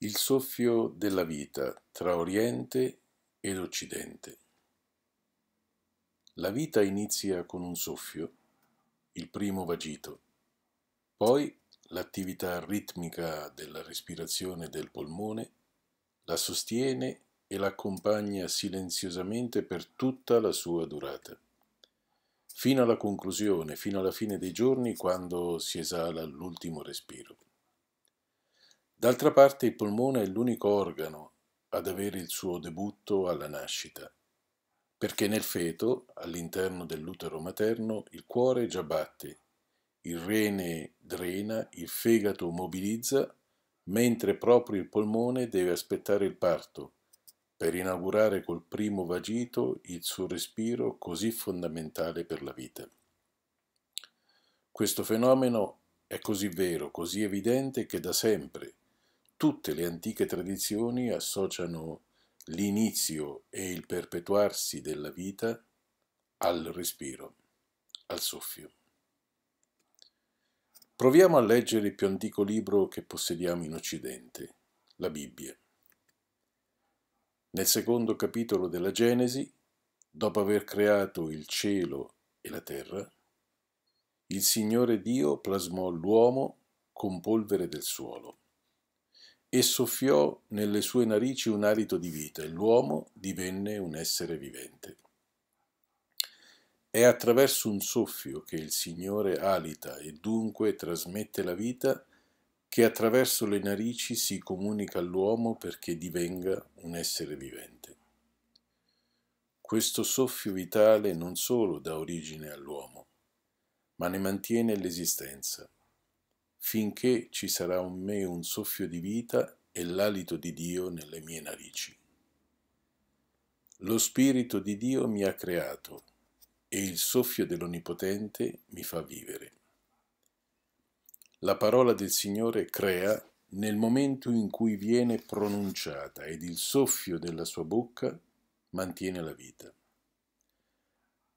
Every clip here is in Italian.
Il soffio della vita tra Oriente ed Occidente. La vita inizia con un soffio, il primo vagito, poi l'attività ritmica della respirazione del polmone la sostiene e l'accompagna silenziosamente per tutta la sua durata, fino alla conclusione, fino alla fine dei giorni quando si esala l'ultimo respiro. D'altra parte il polmone è l'unico organo ad avere il suo debutto alla nascita, perché nel feto, all'interno dell'utero materno, il cuore già batte, il rene drena, il fegato mobilizza, mentre proprio il polmone deve aspettare il parto per inaugurare col primo vagito il suo respiro così fondamentale per la vita. Questo fenomeno è così vero, così evidente che da sempre tutte le antiche tradizioni associano l'inizio e il perpetuarsi della vita al respiro, al soffio. Proviamo a leggere il più antico libro che possediamo in Occidente, la Bibbia. Nel secondo capitolo della Genesi, dopo aver creato il cielo e la terra, il Signore Dio plasmò l'uomo con polvere del suolo e soffiò nelle sue narici un alito di vita e l'uomo divenne un essere vivente. È attraverso un soffio che il Signore alita e dunque trasmette la vita che attraverso le narici si comunica all'uomo perché divenga un essere vivente. Questo soffio vitale non solo dà origine all'uomo, ma ne mantiene l'esistenza finché ci sarà in me un soffio di vita e l'alito di Dio nelle mie narici. Lo Spirito di Dio mi ha creato e il soffio dell'Onnipotente mi fa vivere. La parola del Signore crea nel momento in cui viene pronunciata ed il soffio della sua bocca mantiene la vita.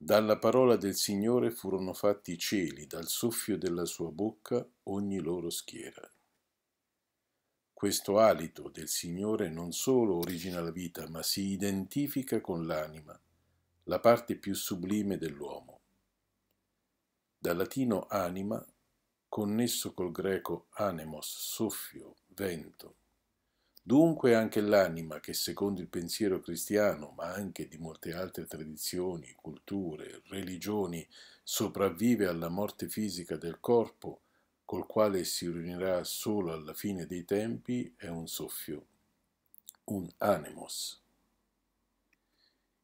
Dalla parola del Signore furono fatti i cieli, dal soffio della sua bocca ogni loro schiera. Questo alito del Signore non solo origina la vita, ma si identifica con l'anima, la parte più sublime dell'uomo. Dal latino anima, connesso col greco anemos, soffio, vento, Dunque anche l'anima che secondo il pensiero cristiano, ma anche di molte altre tradizioni, culture, religioni, sopravvive alla morte fisica del corpo, col quale si riunirà solo alla fine dei tempi, è un soffio, un anemos.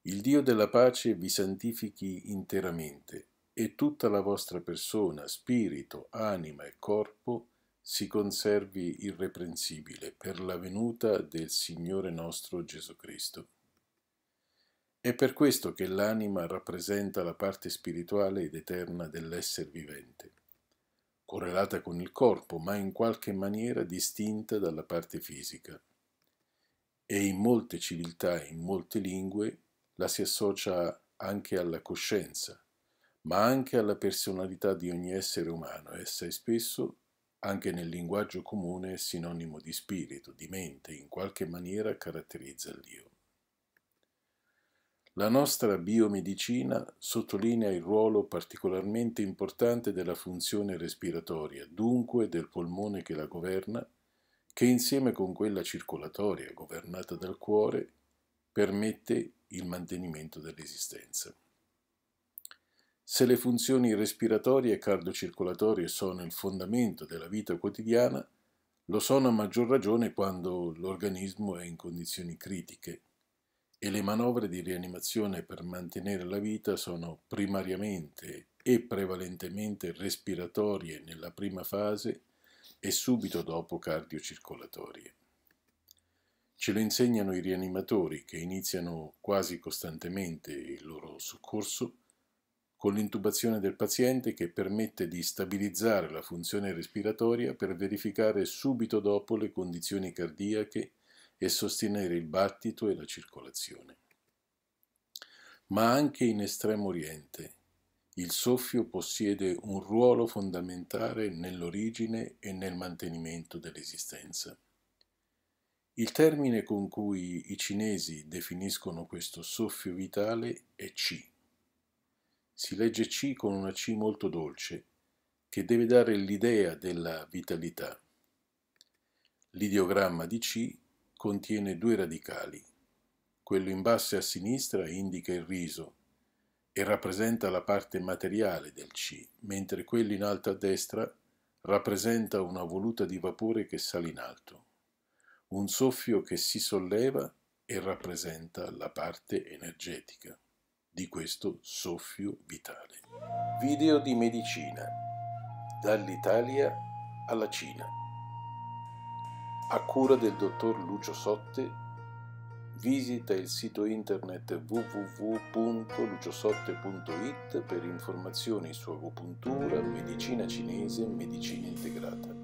Il Dio della pace vi santifichi interamente e tutta la vostra persona, spirito, anima e corpo si conservi irreprensibile per la venuta del Signore nostro Gesù Cristo. È per questo che l'anima rappresenta la parte spirituale ed eterna dell'essere vivente, correlata con il corpo, ma in qualche maniera distinta dalla parte fisica. E in molte civiltà, in molte lingue, la si associa anche alla coscienza, ma anche alla personalità di ogni essere umano. e assai spesso anche nel linguaggio comune è sinonimo di spirito, di mente, in qualche maniera caratterizza l'io. La nostra biomedicina sottolinea il ruolo particolarmente importante della funzione respiratoria, dunque del polmone che la governa, che insieme con quella circolatoria governata dal cuore permette il mantenimento dell'esistenza. Se le funzioni respiratorie e cardiocircolatorie sono il fondamento della vita quotidiana, lo sono a maggior ragione quando l'organismo è in condizioni critiche e le manovre di rianimazione per mantenere la vita sono primariamente e prevalentemente respiratorie nella prima fase e subito dopo cardiocircolatorie. Ce lo insegnano i rianimatori che iniziano quasi costantemente il loro soccorso con l'intubazione del paziente che permette di stabilizzare la funzione respiratoria per verificare subito dopo le condizioni cardiache e sostenere il battito e la circolazione. Ma anche in Estremo Oriente il soffio possiede un ruolo fondamentale nell'origine e nel mantenimento dell'esistenza. Il termine con cui i cinesi definiscono questo soffio vitale è Qi si legge C con una C molto dolce, che deve dare l'idea della vitalità. L'ideogramma di C contiene due radicali. Quello in basso e a sinistra indica il riso e rappresenta la parte materiale del C, mentre quello in alto a destra rappresenta una voluta di vapore che sale in alto, un soffio che si solleva e rappresenta la parte energetica di questo soffio vitale. Video di medicina dall'Italia alla Cina a cura del dottor Lucio Sotte visita il sito internet www.luciosotte.it per informazioni su agopuntura, medicina cinese e medicina integrata.